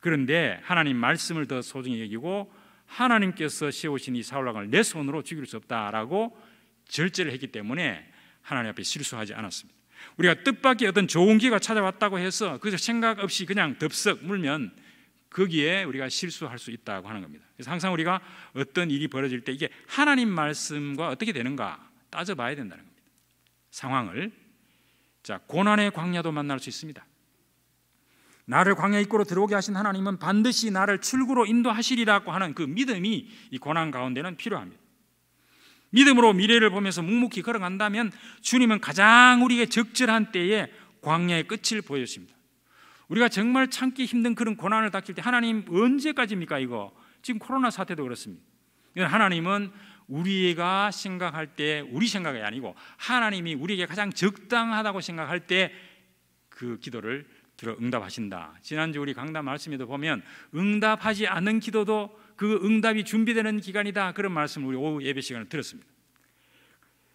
그런데 하나님 말씀을 더 소중히 여기고 하나님께서 세우신 이 사울 왕을 내 손으로 죽일 수 없다라고 절제를 했기 때문에 하나님 앞에 실수하지 않았습니다. 우리가 뜻밖의 어떤 좋은 기회가 찾아왔다고 해서 그저 생각 없이 그냥 덥석 물면 거기에 우리가 실수할 수 있다고 하는 겁니다. 그래서 항상 우리가 어떤 일이 벌어질 때 이게 하나님 말씀과 어떻게 되는가 따져봐야 된다는 겁니다. 상황을 자 고난의 광야도 만날 수 있습니다. 나를 광야 입구로 들어오게 하신 하나님은 반드시 나를 출구로 인도하시리라고 하는 그 믿음이 이 고난 가운데는 필요합니다. 믿음으로 미래를 보면서 묵묵히 걸어간다면 주님은 가장 우리에게 적절한 때에 광야의 끝을 보여주십니다. 우리가 정말 참기 힘든 그런 고난을 닥칠 때 하나님 언제까지입니까 이거? 지금 코로나 사태도 그렇습니다. 이건 하나님은 우리가 생각할 때 우리 생각이 아니고 하나님이 우리에게 가장 적당하다고 생각할 때 그 기도를 들어 응답하신다. 지난주 우리 강단 말씀에도 보면 응답하지 않은 기도도 그 응답이 준비되는 기간이다. 그런 말씀을 우리 오후 예배 시간에 들었습니다.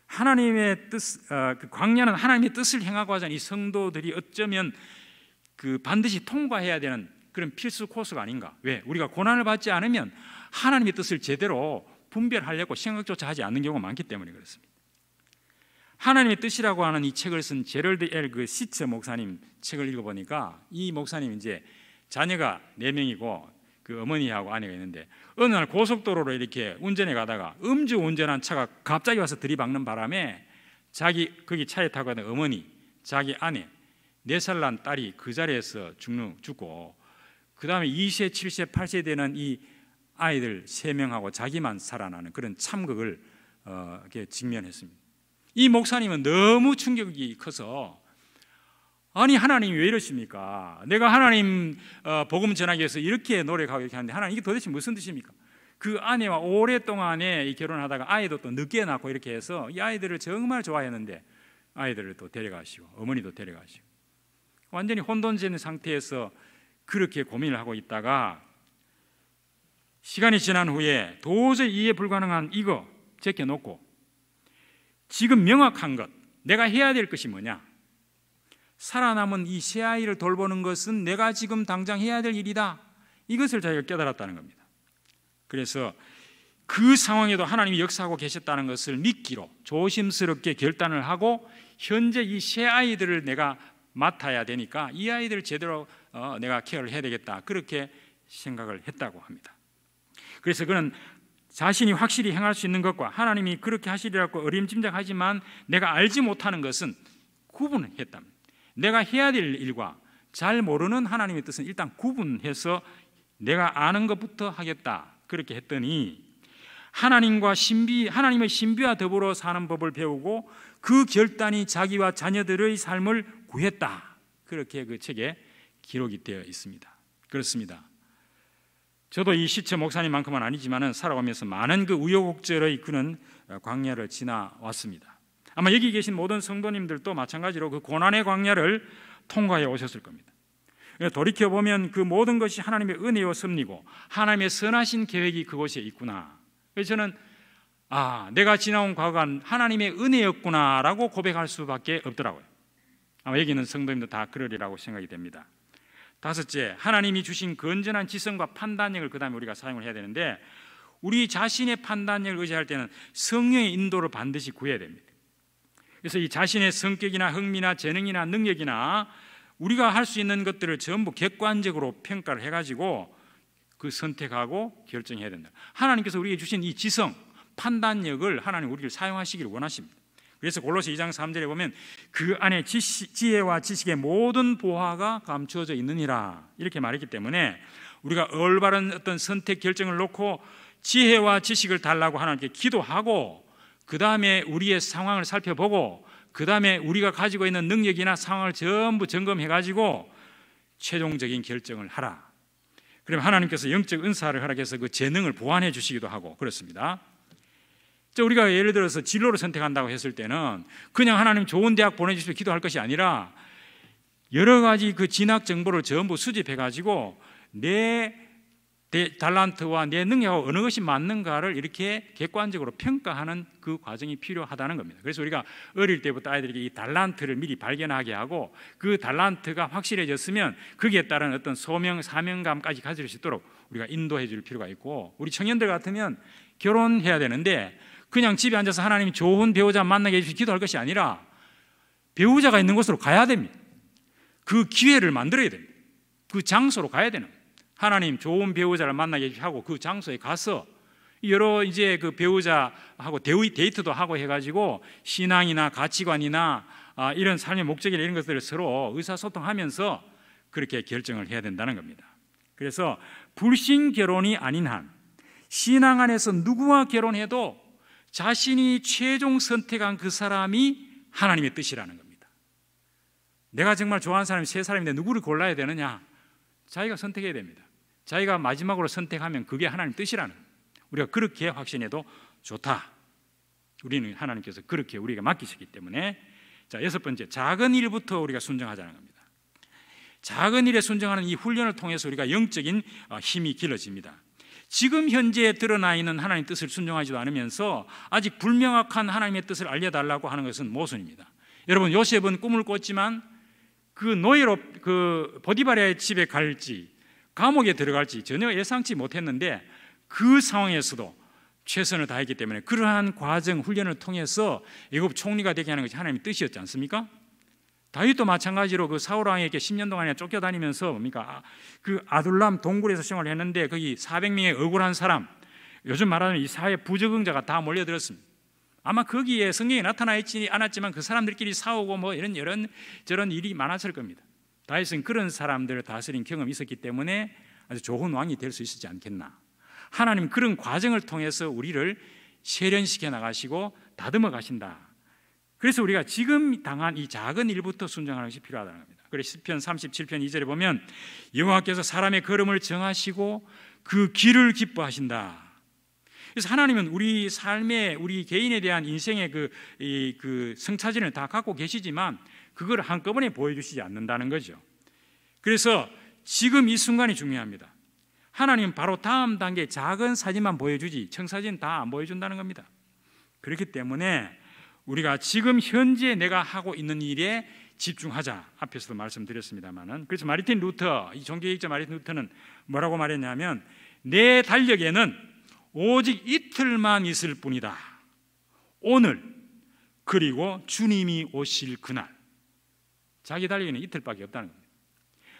하나님의 뜻, 어, 그 광야는 하나님의 뜻을 행하고 하자니 성도들이 어쩌면 그 반드시 통과해야 되는 그런 필수 코스가 아닌가. 왜? 우리가 고난을 받지 않으면 하나님의 뜻을 제대로 분별하려고 생각조차 하지 않는 경우가 많기 때문에 그렇습니다. 하나님의 뜻이라고 하는 이 책을 쓴 제럴드 엘그 시츠 목사님 책을 읽어보니까 이 목사님 이제 자녀가 네 명이고 그 어머니하고 아내가 있는데 어느 날 고속도로로 이렇게 운전해 가다가 음주 운전한 차가 갑자기 와서 들이박는 바람에 자기 거기 차에 타고 가던 어머니, 자기 아내, 네살난 딸이 그 자리에서 죽는 죽고 그 다음에 2세, 7세, 8세 되는 이 아이들 3명하고 자기만 살아나는 그런 참극을 어, 직면했습니다. 이 목사님은 너무 충격이 커서 아니 하나님왜 이러십니까? 내가 하나님 어, 복음 전하기 위해서 이렇게 노력하고 이렇게 하는데 하나님 이게 도대체 무슨 뜻입니까? 그 아내와 오랫동안에 결혼하다가 아이도 또 늦게 낳고 이렇게 해서 이 아이들을 정말 좋아했는데 아이들을 또 데려가시고 어머니도 데려가시고 완전히 혼돈된 상태에서 그렇게 고민을 하고 있다가 시간이 지난 후에 도저히 이해 불가능한 이거 제껴놓고 지금 명확한 것, 내가 해야 될 것이 뭐냐? 살아남은 이세 아이를 돌보는 것은 내가 지금 당장 해야 될 일이다. 이것을 자기가 깨달았다는 겁니다. 그래서 그 상황에도 하나님이 역사하고 계셨다는 것을 믿기로 조심스럽게 결단을 하고 현재 이세 아이들을 내가 맡아야 되니까 이 아이들 을 제대로 어, 내가 케어를 해야 되겠다 그렇게 생각을 했다고 합니다. 그래서 그는 자신이 확실히 행할 수 있는 것과 하나님이 그렇게 하시리라고 어림짐작하지만 내가 알지 못하는 것은 구분했다 내가 해야 될 일과 잘 모르는 하나님의 뜻은 일단 구분해서 내가 아는 것부터 하겠다 그렇게 했더니 하나님과 신비 하나님의 신비와 더불어 사는 법을 배우고 그 결단이 자기와 자녀들의 삶을 구했다. 그렇게 그 책에 기록이 되어 있습니다. 그렇습니다. 저도 이 시체 목사님만큼은 아니지만은 살아가면서 많은 그 우여곡절을 이는 어, 광야를 지나왔습니다. 아마 여기 계신 모든 성도님들도 마찬가지로 그 고난의 광야를 통과해 오셨을 겁니다. 그러니까 돌이켜 보면 그 모든 것이 하나님의 은혜와 섭리고 하나님의 선하신 계획이 그곳에 있구나. 그래서 저는 아, 내가 지나온 과거는 하나님의 은혜였구나라고 고백할 수밖에 없더라고요. 아마 여기 있는 성도님도 다 그러리라고 생각이 됩니다. 다섯째, 하나님이 주신 건전한 그 지성과 판단력을 그다음에 우리가 사용을 해야 되는데 우리 자신의 판단력을 의지할 때는 성령의 인도를 반드시 구해야 됩니다. 그래서 이 자신의 성격이나 흥미나 재능이나 능력이나 우리가 할 수 있는 것들을 전부 객관적으로 평가를 해가지고 그 선택하고 결정해야 된다. 하나님께서 우리에게 주신 이 지성, 판단력을 하나님 우리를 사용하시기를 원하십니다. 그래서 골로새 2장 3절에 보면 그 안에 지시, 지혜와 지식의 모든 보화가 감추어져 있느니라 이렇게 말했기 때문에 우리가 올바른 어떤 선택 결정을 놓고 지혜와 지식을 달라고 하나님께 기도하고 그 다음에 우리의 상황을 살펴보고 그 다음에 우리가 가지고 있는 능력이나 상황을 전부 점검해 가지고 최종적인 결정을 하라. 그러면 하나님께서 영적 은사를 허락해서 그 재능을 보완해 주시기도 하고 그렇습니다. 우리가 예를 들어서 진로를 선택한다고 했을 때는 그냥 하나님 좋은 대학 보내주십시오 기도할 것이 아니라 여러 가지 그 진학 정보를 전부 수집해 가지고 내 달란트와 내 능력하고 어느 것이 맞는가를 이렇게 객관적으로 평가하는 그 과정이 필요하다는 겁니다. 그래서 우리가 어릴 때부터 아이들에게 이 달란트를 미리 발견하게 하고 그 달란트가 확실해졌으면 거기에 따른 어떤 소명, 사명감까지 가질 수 있도록 우리가 인도해 줄 필요가 있고 우리 청년들 같으면 결혼해야 되는데 그냥 집에 앉아서 하나님 좋은 배우자 만나게 해주시 기도할 것이 아니라 배우자가 있는 곳으로 가야 됩니다. 그 기회를 만들어야 됩니다. 그 장소로 가야 되는 하나님 좋은 배우자를 만나게 하고 그 장소에 가서 여러 이제 그 배우자하고 데이트도 하고 해가지고 신앙이나 가치관이나 아, 이런 삶의 목적이나 이런 것들을 서로 의사소통하면서 그렇게 결정을 해야 된다는 겁니다. 그래서 불신 결혼이 아닌 한 신앙 안에서 누구와 결혼해도 자신이 최종 선택한 그 사람이 하나님의 뜻이라는 겁니다. 내가 정말 좋아하는 사람이 세 사람인데 누구를 골라야 되느냐? 자기가 선택해야 됩니다. 자기가 마지막으로 선택하면 그게 하나님 뜻이라는 우리가 그렇게 확신해도 좋다. 우리는 하나님께서 그렇게 우리가 맡기셨기 때문에 자 여섯 번째 작은 일부터 우리가 순종하자는 겁니다. 작은 일에 순종하는 이 훈련을 통해서 우리가 영적인 어, 힘이 길러집니다. 지금 현재 에 드러나 있는 하나님의 뜻을 순종하지도 않으면서 아직 불명확한 하나님의 뜻을 알려달라고 하는 것은 모순입니다. 여러분 요셉은 꿈을 꿨지만 그 노예로 그 보디바의 집에 갈지 감옥에 들어갈지 전혀 예상치 못했는데 그 상황에서도 최선을 다했기 때문에 그러한 과정 훈련을 통해서 애굽 총리가 되게 하는 것이 하나님의 뜻이었지 않습니까? 다윗도 마찬가지로 그 사울 왕에게 10년 동안에 쫓겨다니면서 뭡니까? 아, 그 아둘람 동굴에서 생활을 했는데 거기 400명의 억울한 사람, 요즘 말하는이 사회 부적응자가 다 몰려들었습니다. 아마 거기에 성경이 나타나 있지 않았지만 그 사람들끼리 싸우고 뭐 이런 이런 저런 일이 많았을 겁니다. 다윗은 그런 사람들을 다스린 경험이 있었기 때문에 아주 좋은 왕이 될 수있지 않겠나. 하나님 그런 과정을 통해서 우리를 세련시켜 나가시고 다듬어 가신다 그래서 우리가 지금 당한 이 작은 일부터 순종하는 것이 필요하다는 겁니다. 그래서 시편 37편 2절에 보면 여호와께서 사람의 걸음을 정하시고 그 길을 기뻐하신다. 그래서 하나님은 우리 삶에 우리 개인에 대한 인생의 그, 이, 그 성차진을 다 갖고 계시지만 그걸 한꺼번에 보여주시지 않는다는 거죠. 그래서 지금 이 순간이 중요합니다. 하나님은 바로 다음 단계 작은 사진만 보여주지 청사진 다 안 보여준다는 겁니다. 그렇기 때문에 우리가 지금 현재 내가 하고 있는 일에 집중하자. 앞에서도 말씀드렸습니다만은. 그래서 마리틴 루터, 이 종교학자 마리틴 루터는 뭐라고 말했냐면 내 달력에는 오직 이틀만 있을 뿐이다. 오늘 그리고 주님이 오실 그날. 자기 달력에는 이틀밖에 없다는 겁니다.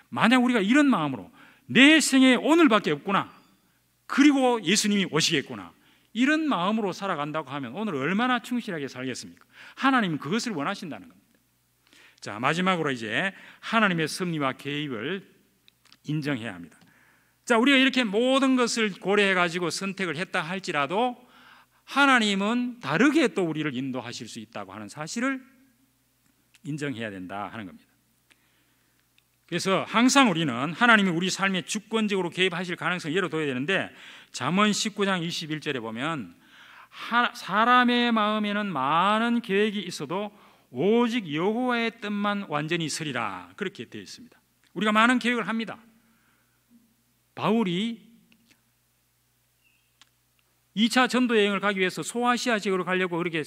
만약 우리가 이런 마음으로 내 생에 오늘밖에 없구나. 그리고 예수님이 오시겠구나. 이런 마음으로 살아간다고 하면 오늘 얼마나 충실하게 살겠습니까? 하나님 그것을 원하신다는 겁니다. 자, 마지막으로 이제 하나님의 섭리와 개입을 인정해야 합니다. 자, 우리가 이렇게 모든 것을 고려해 가지고 선택을 했다 할지라도 하나님은 다르게 또 우리를 인도하실 수 있다고 하는 사실을 인정해야 된다 하는 겁니다. 그래서 항상 우리는 하나님이 우리 삶에 주권적으로 개입하실 가능성을 열어둬야 되는데 잠언 19장 21절에 보면 사람의 마음에는 많은 계획이 있어도 오직 여호와의 뜻만 완전히 서리라 그렇게 되어 있습니다. 우리가 많은 계획을 합니다. 바울이 2차 전도 여행을 가기 위해서 소아시아 지역으로 가려고 그렇게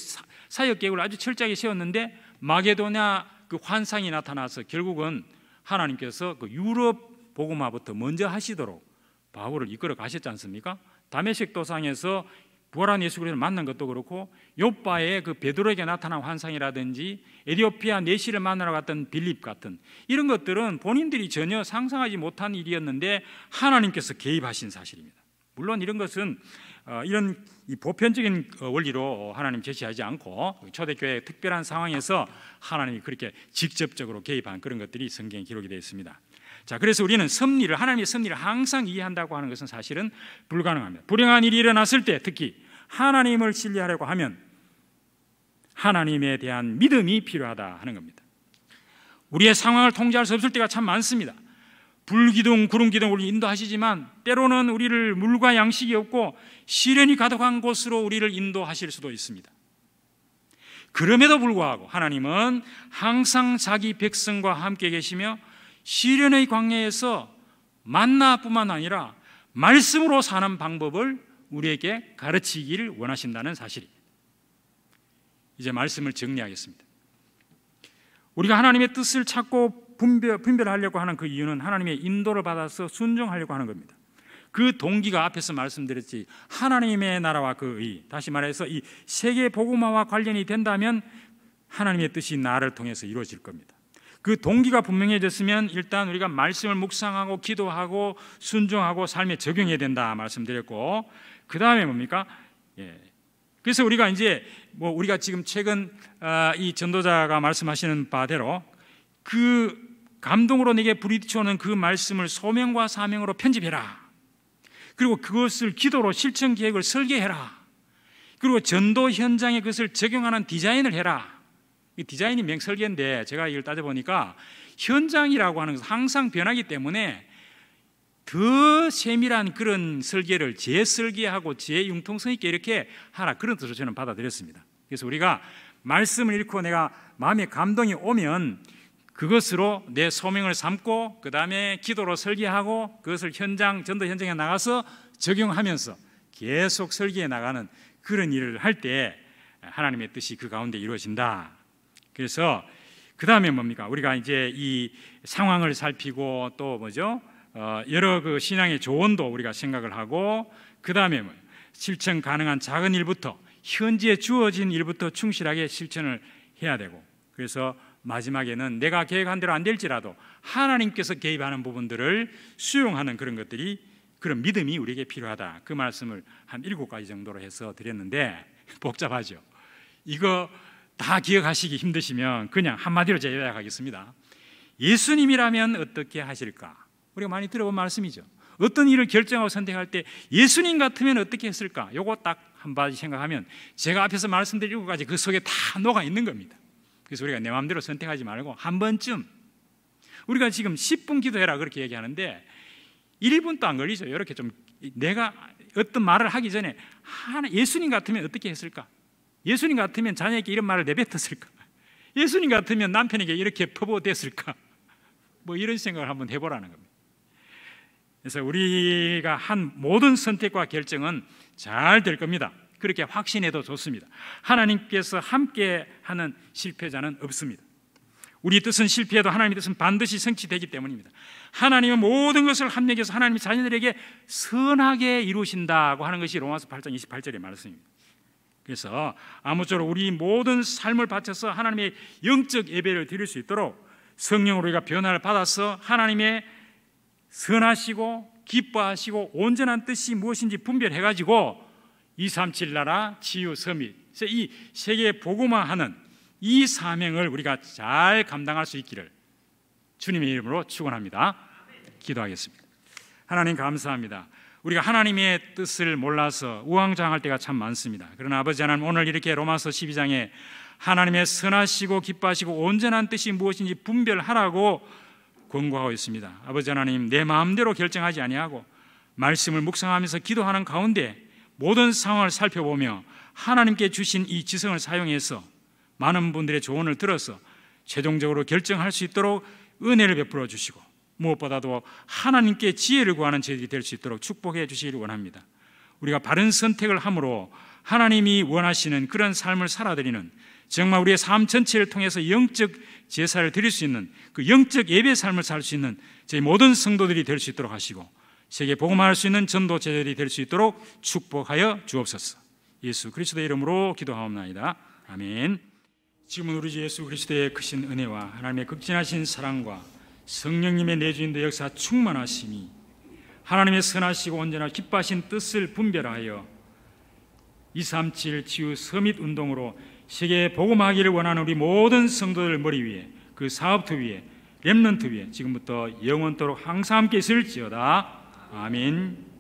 사역 계획을 아주 철저하게 세웠는데 마게도냐 그 환상이 나타나서 결국은 하나님께서 그 유럽 복음화부터 먼저 하시도록 바울을 이끌어 가셨지 않습니까? 다메섹 도상에서 부활한 예수 그리스도를 만난 것도 그렇고 요바의 그 베드로에게 나타난 환상이라든지 에디오피아 내시를 만나러 갔던 빌립 같은 이런 것들은 본인들이 전혀 상상하지 못한 일이었는데 하나님께서 개입하신 사실입니다. 물론 이런 것은 어, 이런 이 보편적인 어, 원리로 하나님 제시하지 않고 초대교회 의 특별한 상황에서 하나님이 그렇게 직접적으로 개입한 그런 것들이 성경에 기록이 되어 있습니다. 자, 그래서 우리는 섭리를 하나님의 섭리를 항상 이해한다고 하는 것은 사실은 불가능합니다. 불행한 일이 일어났을 때 특히 하나님을 신뢰하려고 하면 하나님에 대한 믿음이 필요하다 하는 겁니다. 우리의 상황을 통제할 수 없을 때가 참 많습니다. 불기둥 구름기둥 우리 인도하시지만 때로는 우리를 물과 양식이 없고 시련이 가득한 곳으로 우리를 인도하실 수도 있습니다. 그럼에도 불구하고 하나님은 항상 자기 백성과 함께 계시며 시련의 광야에서 만나뿐만 아니라 말씀으로 사는 방법을 우리에게 가르치기를 원하신다는 사실입니다. 이제 말씀을 정리하겠습니다. 우리가 하나님의 뜻을 찾고 분별, 분별하려고 하는 그 이유는 하나님의 인도를 받아서 순종하려고 하는 겁니다. 그 동기가 앞에서 말씀드렸지 하나님의 나라와 그의 다시 말해서 이 세계 복음화와 관련이 된다면 하나님의 뜻이 나를 통해서 이루어질 겁니다. 그 동기가 분명해졌으면 일단 우리가 말씀을 묵상하고 기도하고 순종하고 삶에 적용해야 된다 말씀드렸고 그 다음에 뭡니까? 예. 그래서 우리가 이제 뭐 우리가 지금 최근 아, 이 전도자가 말씀하시는 바대로 그 감동으로 내게 부딪혀오는 그 말씀을 소명과 사명으로 편집해라. 그리고 그것을 기도로 실천 계획을 설계해라. 그리고 전도 현장에 그것을 적용하는 디자인을 해라. 이 디자인이 맹설계인데 제가 이걸 따져보니까 현장이라고 하는 것은 항상 변하기 때문에 더 세밀한 그런 설계를 재설계하고 재융통성 있게 이렇게 하라 그런 뜻으로 저는 받아들였습니다. 그래서 우리가 말씀을 읽고 내가 마음에 감동이 오면 그것으로 내 소명을 삼고 그 다음에 기도로 설계하고 그것을 현장 전도 현장에 나가서 적용하면서 계속 설계해 나가는 그런 일을 할 때 하나님의 뜻이 그 가운데 이루어진다. 그래서 그 다음에 뭡니까? 우리가 이제 이 상황을 살피고 또 뭐죠? 어, 여러 그 신앙의 조언도 우리가 생각을 하고 그 다음에 뭐 실천 가능한 작은 일부터 현지에 주어진 일부터 충실하게 실천을 해야 되고 그래서 마지막에는 내가 계획한 대로 안 될지라도 하나님께서 개입하는 부분들을 수용하는 그런 것들이 그런 믿음이 우리에게 필요하다. 그 말씀을 한 일곱 가지 정도로 해서 드렸는데 복잡하죠. 이거 다 기억하시기 힘드시면 그냥 한마디로 제외하겠습니다 예수님이라면 어떻게 하실까? 우리가 많이 들어본 말씀이죠. 어떤 일을 결정하고 선택할 때 예수님 같으면 어떻게 했을까? 요거 딱 한마디 생각하면 제가 앞에서 말씀드린 일곱 가지 그 속에 다 녹아 있는 겁니다. 그래서 우리가 내 마음대로 선택하지 말고 한 번쯤 우리가 지금 10분 기도해라 그렇게 얘기하는데 1분도 안 걸리죠. 이렇게 좀 내가 어떤 말을 하기 전에 하나 예수님 같으면 어떻게 했을까? 예수님 같으면 자녀에게 이런 말을 내뱉었을까? 예수님 같으면 남편에게 이렇게 퍼부었을까? 뭐 이런 생각을 한번 해보라는 겁니다. 그래서 우리가 한 모든 선택과 결정은 잘 될 겁니다. 그렇게 확신해도 좋습니다. 하나님께서 함께 하는 실패자는 없습니다. 우리 뜻은 실패해도 하나님의 뜻은 반드시 성취되기 때문입니다. 하나님은 모든 것을 합력해서 하나님이 자녀들에게 선하게 이루신다고 하는 것이 로마서 8장 28절의 말씀입니다. 그래서 아무쪼록 우리 모든 삶을 바쳐서 하나님의 영적 예배를 드릴 수 있도록 성령으로 우리가 변화를 받아서 하나님의 선하시고 기뻐하시고 온전한 뜻이 무엇인지 분별해 가지고 237 나라 치유 서밋 이 세계에 복음화하는 이 사명을 우리가 잘 감당할 수 있기를 주님의 이름으로 축원합니다. 기도하겠습니다. 하나님 감사합니다. 우리가 하나님의 뜻을 몰라서 우왕좌왕할 때가 참 많습니다. 그러나 아버지 하나님 오늘 이렇게 로마서 12장에 하나님의 선하시고 기뻐하시고 온전한 뜻이 무엇인지 분별하라고 권고하고 있습니다. 아버지 하나님 내 마음대로 결정하지 아니하고 말씀을 묵상하면서 기도하는 가운데 모든 상황을 살펴보며 하나님께 주신 이 지성을 사용해서 많은 분들의 조언을 들어서 최종적으로 결정할 수 있도록 은혜를 베풀어 주시고 무엇보다도 하나님께 지혜를 구하는 저희들이 될 수 있도록 축복해 주시길 원합니다. 우리가 바른 선택을 함으로 하나님이 원하시는 그런 삶을 살아들이는 정말 우리의 삶 전체를 통해서 영적 제사를 드릴 수 있는 그 영적 예배 삶을 살 수 있는 저희 모든 성도들이 될 수 있도록 하시고 세계 복음화할 수 있는 전도 제절이 될 수 있도록 축복하여 주옵소서. 예수 그리스도의 이름으로 기도하옵나이다. 아멘. 지금은 우리 예수 그리스도의 크신 은혜와 하나님의 극진하신 사랑과 성령님의 내주인도 역사 충만하심이 하나님의 선하시고 온전하 기뻐하신 뜻을 분별하여 237 지우 서밋 운동으로 세계에 복음하기를 원하는 우리 모든 성도들 머리 위에 그 사업터 위에 렘넌트 위에 지금부터 영원토록 항상 함께 있을지어다. 아멘.